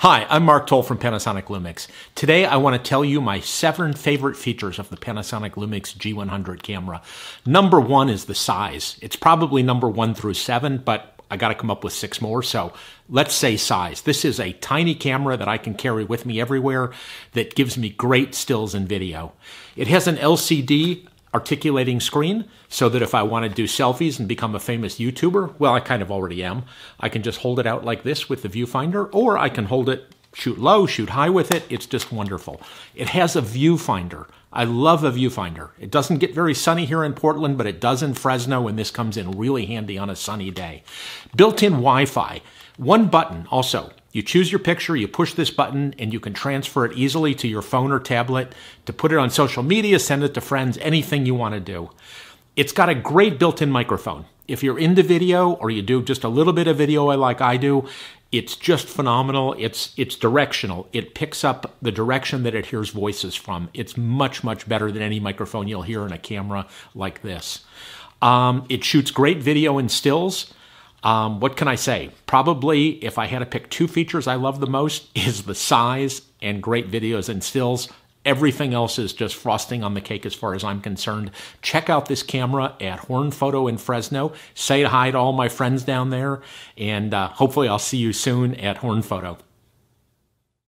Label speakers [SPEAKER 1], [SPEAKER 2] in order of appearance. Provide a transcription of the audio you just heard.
[SPEAKER 1] Hi, I'm Mark Toll from Panasonic Lumix. Today I want to tell you my seven favorite features of the Panasonic Lumix G100 camera. Number one is the size. It's probably number one through seven, but I got to come up with six more, so let's say size. This is a tiny camera that I can carry with me everywhere that gives me great stills and video. It has an LCD articulating screen so that if I want to do selfies and become a famous YouTuber, well, I kind of already am. I can just hold it out like this with the viewfinder, or I can hold it, shoot low, shoot high with it. It's just wonderful. It has a viewfinder. I love a viewfinder. It doesn't get very sunny here in Portland, but it does in Fresno, and this comes in really handy on a sunny day. Built-in Wi-Fi. One button also. You choose your picture, you push this button, and you can transfer it easily to your phone or tablet to put it on social media, send it to friends, anything you want to do. It's got a great built in microphone. If you're into video or you do just a little bit of video like I do, it's just phenomenal. It's it's directional. It picks up the direction that it hears voices from. It's much much better than any microphone you'll hear in a camera like this. Um, it shoots great video and stills. Um, what can I say? Probably, if I had to pick two features I love the most, is the size and great videos and stills. Everything else is just frosting on the cake as far as I'm concerned. Check out this camera at Horn Photo in Fresno. Say hi to all my friends down there, and uh, hopefully I'll see you soon at Horn Photo.